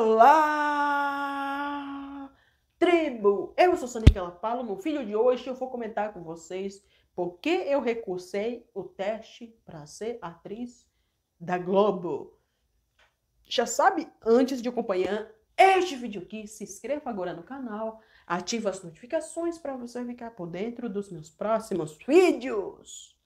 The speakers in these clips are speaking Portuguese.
Olá, tribo! Eu sou Sonica Lapalo. No vídeo de hoje eu vou comentar com vocês por que eu recursei o teste para ser atriz da Globo. Já sabe, antes de acompanhar este vídeo aqui, se inscreva agora no canal, ative as notificações para você ficar por dentro dos meus próximos vídeos.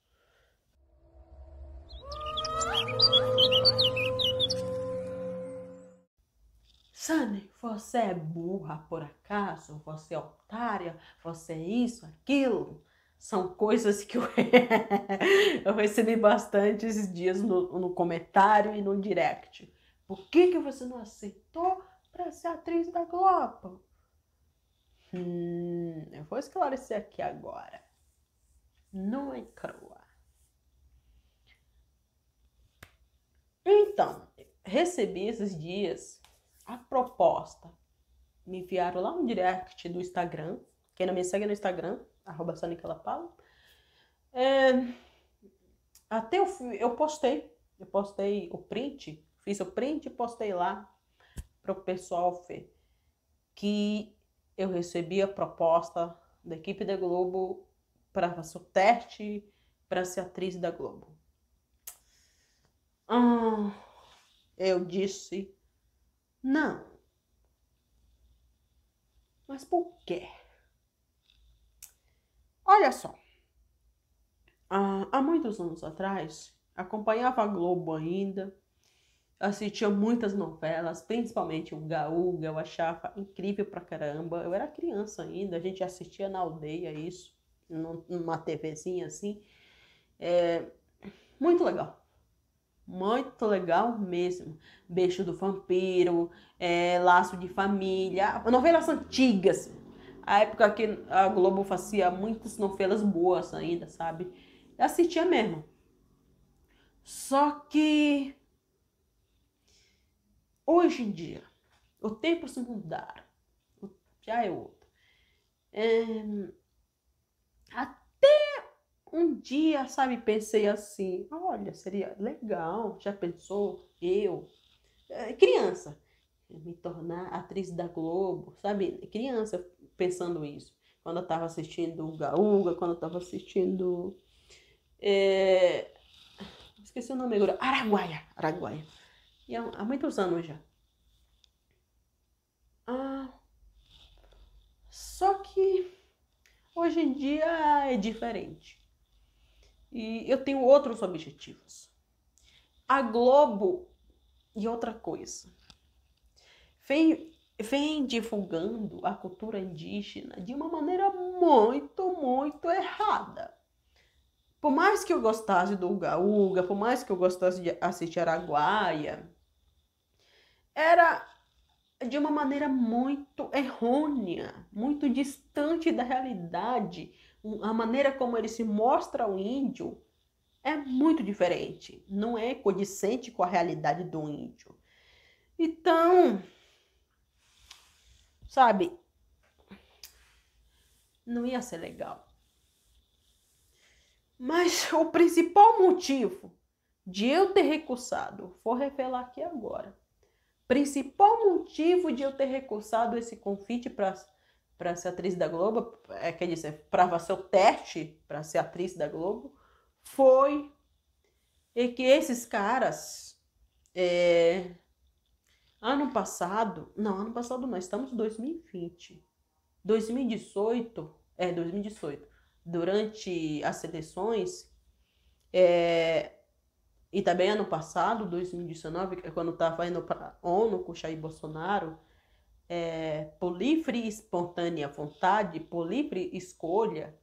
Sani, você é burra por acaso? Você é otária? Você é isso, aquilo? São coisas que eu, eu recebi bastante esses dias no, no comentário e no direct. Por que, que você não aceitou para ser atriz da Globo? Hum, eu vou esclarecer aqui agora. Não é crua. Então, recebi esses dias a proposta. Me enviaram lá um direct do Instagram. Quem não me segue no Instagram, arroba Paulo. É, até eu, eu postei, eu postei o print, fiz o print e postei lá para o pessoal ver que eu recebi a proposta da equipe da Globo para fazer o teste para ser atriz da Globo. Ah, eu disse não. Mas por quê? Olha só. há muitos anos atrás, acompanhava a Globo ainda, assistia muitas novelas, principalmente o Gaúga, eu achava incrível pra caramba. Eu era criança ainda, a gente assistia na aldeia isso, numa TVzinha assim. É, muito legal. Muito legal mesmo. Beijo do Vampiro, é, Laço de Família, novelas antigas. A época que a Globo fazia muitas novelas boas ainda, sabe? Eu assistia mesmo. Só que hoje em dia, o tempo se mudaram. Já é outro. É, a um dia, sabe, pensei assim: olha, seria legal, já pensou? Eu, é, criança, me tornar atriz da Globo, sabe? Criança pensando isso. Quando eu estava assistindo o Gaúga, quando eu estava assistindo. É... Esqueci o nome agora. Araguaia. Araguaia. E há muitos anos já. Ah, só que hoje em dia é diferente. E eu tenho outros objetivos. A Globo e outra coisa. Vem, vem divulgando a cultura indígena de uma maneira muito, muito errada. Por mais que eu gostasse do Uga Uga, por mais que eu gostasse de assistir Araguaia, era de uma maneira muito errônea, muito distante da realidade. A maneira como ele se mostra ao índio é muito diferente, não é condicente com a realidade do índio. Então, sabe, não ia ser legal. Mas o principal motivo de eu ter recusado, vou revelar aqui agora, principal motivo de eu ter recursado esse convite para ser atriz da Globo, é, quer dizer, para ser o teste para ser atriz da Globo, foi é que esses caras, é, ano passado, não, ano passado nós estamos em 2020, 2018, é, 2018, durante as seleções, é, e também ano passado, 2019, é quando estava indo para a ONU com Jair Bolsonaro, é, por livre e espontânea vontade, por livre escolha,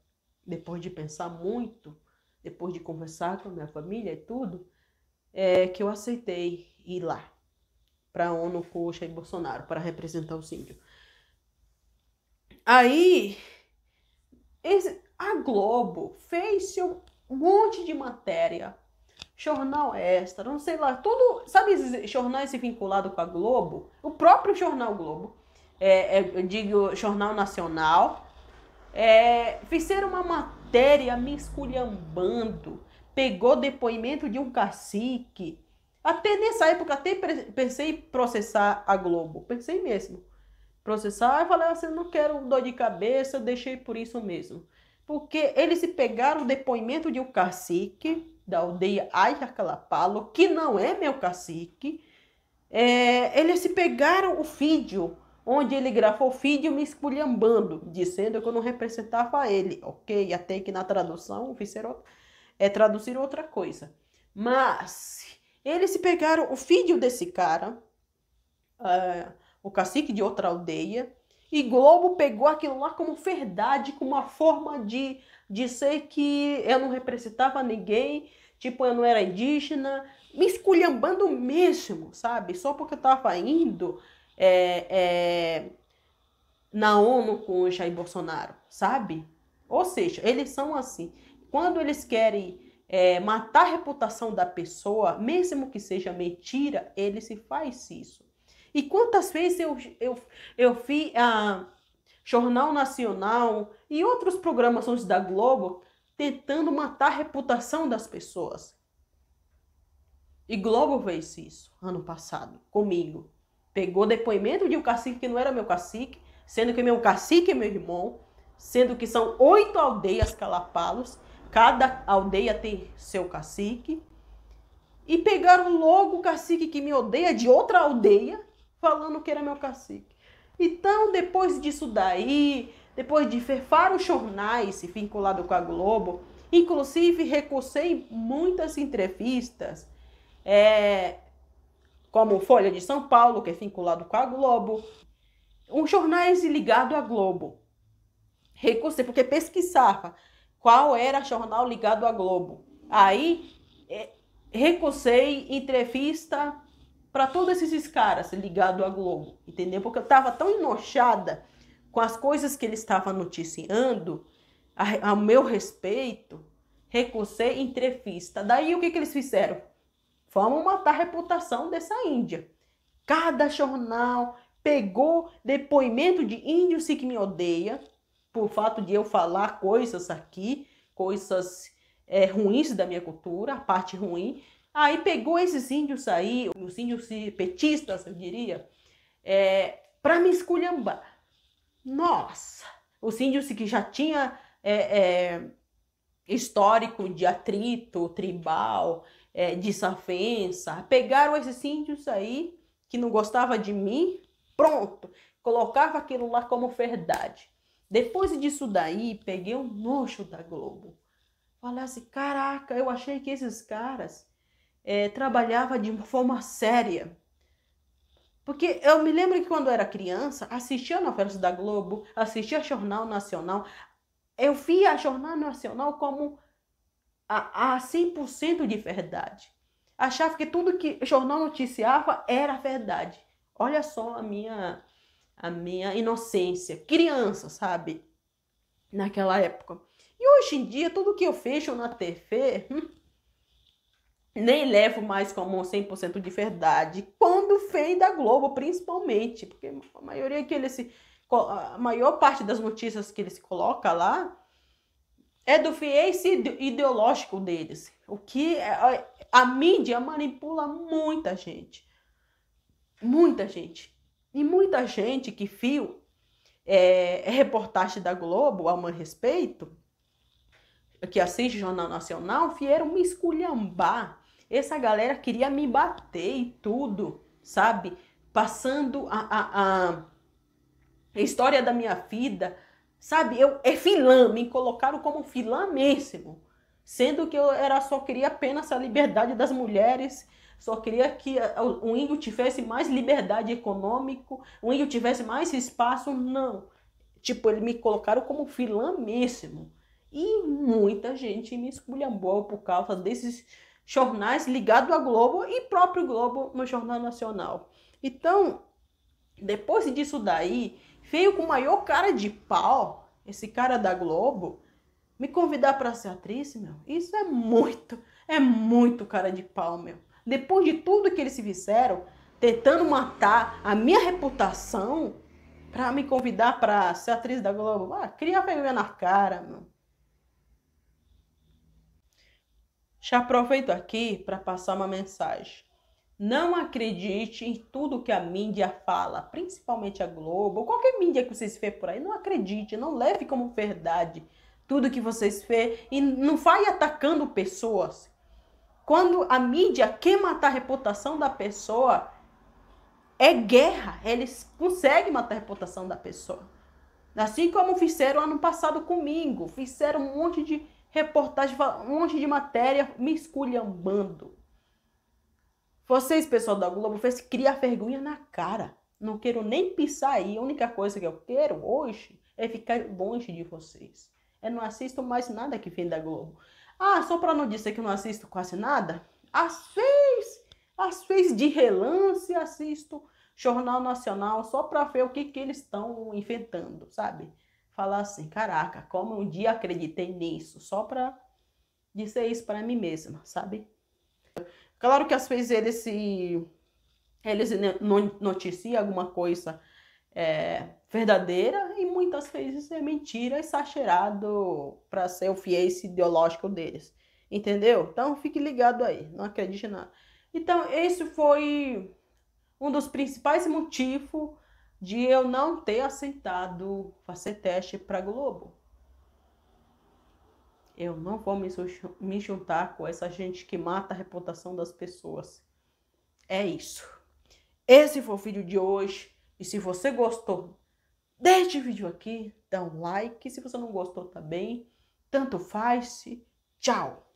depois de pensar muito, depois de conversar com a minha família e tudo, é, que eu aceitei ir lá para a ONU com o Jair Bolsonaro, para representar os índios. Aí, esse, a Globo fez seu um monte de matéria jornal é extra, não sei lá, tudo. sabe, jornais vinculados com a Globo, o próprio jornal Globo, é, é, eu digo jornal nacional, é, fizeram uma matéria me esculhambando, pegou depoimento de um cacique, até nessa época até pensei em processar a Globo, pensei mesmo, processar, Eu falei assim, não quero dor de cabeça, deixei por isso mesmo porque eles se pegaram o depoimento de um cacique da aldeia Ayacalapalo, que não é meu cacique. É, eles pegaram o vídeo onde ele gravou o vídeo me esculhambando, dizendo que eu não representava ele, ok? Até que na tradução fizeram, é traduzir outra coisa. Mas eles se pegaram o vídeo desse cara, uh, o cacique de outra aldeia, e Globo pegou aquilo lá como verdade, como uma forma de dizer que eu não representava ninguém, tipo, eu não era indígena, me esculhambando mesmo, sabe? Só porque eu estava indo é, é, na ONU com o Jair Bolsonaro, sabe? Ou seja, eles são assim. Quando eles querem é, matar a reputação da pessoa, mesmo que seja mentira, eles se faz isso. E quantas vezes eu, eu, eu vi a ah, Jornal Nacional e outros programações da Globo tentando matar a reputação das pessoas. E Globo fez isso ano passado, comigo. Pegou depoimento de um cacique que não era meu cacique, sendo que meu cacique é meu irmão, sendo que são oito aldeias calapalos, cada aldeia tem seu cacique. E pegaram logo o cacique que me odeia de outra aldeia falando que era meu cacique. Então, depois disso daí, depois de ferfar os jornais vinculado com a Globo, inclusive recusei muitas entrevistas, é, como Folha de São Paulo, que é vinculado com a Globo, os jornais ligados à Globo. Recusei porque pesquisava qual era jornal ligado à Globo. Aí, é, entrevista para todos esses caras ligados à Globo, entendeu? Porque eu estava tão enochada com as coisas que ele estava noticiando a, a meu respeito, recusei entrevista. Daí o que, que eles fizeram? Vamos matar a reputação dessa Índia. Cada jornal pegou depoimento de índios que me odeia por fato de eu falar coisas aqui, coisas é, ruins da minha cultura, a parte ruim Aí pegou esses índios aí, os índios petistas, eu diria, é, para me esculhambar. Nossa! Os índios que já tinha é, é, histórico de atrito tribal, é, desavença, pegaram esses índios aí que não gostava de mim, pronto, colocava aquilo lá como verdade. Depois disso daí, peguei um nojo da Globo. Falei assim, caraca, eu achei que esses caras é, trabalhava de uma forma séria. Porque eu me lembro que quando era criança, assistia novelas da Globo, assistia Jornal Nacional. Eu via a Jornal Nacional como a, a 100% de verdade. Achava que tudo que o jornal noticiava era verdade. Olha só a minha a minha inocência, criança, sabe? Naquela época. E hoje em dia, tudo que eu vejo na TV, hum, nem levo mais como 100% de verdade, quando vem da Globo, principalmente, porque a maioria que ele se, a maior parte das notícias que ele se coloca lá é do fiéis ideológico deles, o que é, a mídia manipula muita gente, muita gente, e muita gente que viu é, reportagem da Globo a meu respeito, que assiste o Jornal Nacional, vieram me esculhambar essa galera queria me bater e tudo, sabe? Passando a, a, a história da minha vida, sabe? Eu, é filã, me colocaram como filã mesmo. Sendo que eu era só queria apenas a liberdade das mulheres, só queria que eh, o índio tivesse mais liberdade econômica, o índio tivesse mais espaço, não. Tipo, eles me colocaram como filã mesmo. E muita gente me esculhambou por causa desses jornais ligados à Globo e próprio Globo no Jornal Nacional. Então, depois disso daí, veio com maior cara de pau esse cara da Globo me convidar para ser atriz, meu. Isso é muito, é muito cara de pau, meu. Depois de tudo que eles se fizeram, tentando matar a minha reputação para me convidar para ser atriz da Globo, ah, cria vergonha na cara, meu. Já aproveito aqui para passar uma mensagem. Não acredite em tudo que a mídia fala, principalmente a Globo, ou qualquer mídia que vocês vê por aí. Não acredite, não leve como verdade tudo que vocês vê e não vai atacando pessoas. Quando a mídia quer matar a reputação da pessoa, é guerra. Eles conseguem matar a reputação da pessoa. Assim como fizeram ano passado comigo, fizeram um monte de reportagem, um monte de matéria me esculhambando. Vocês, pessoal da Globo, fez criar vergonha na cara. Não quero nem pisar aí. A única coisa que eu quero hoje é ficar longe de vocês. Eu não assisto mais nada que vem da Globo. Ah, só para não dizer que eu não assisto quase nada, às vezes, às vezes de relance assisto Jornal Nacional só para ver o que, que eles estão inventando, sabe? falar assim: caraca, como um dia acreditei nisso, só para dizer isso para mim mesma, sabe? Claro que às vezes eles se eles noticiam alguma coisa é, verdadeira e muitas vezes é mentira e sacheirado para ser o fiéis ideológico deles, entendeu? Então fique ligado aí, não acredite nada. Então esse foi um dos principais motivos de eu não ter aceitado fazer teste para Globo. Eu não vou me juntar com essa gente que mata a reputação das pessoas. É isso. Esse foi o vídeo de hoje. E se você gostou deixe o vídeo aqui, dá um like. Se você não gostou também, tanto faz. Tchau!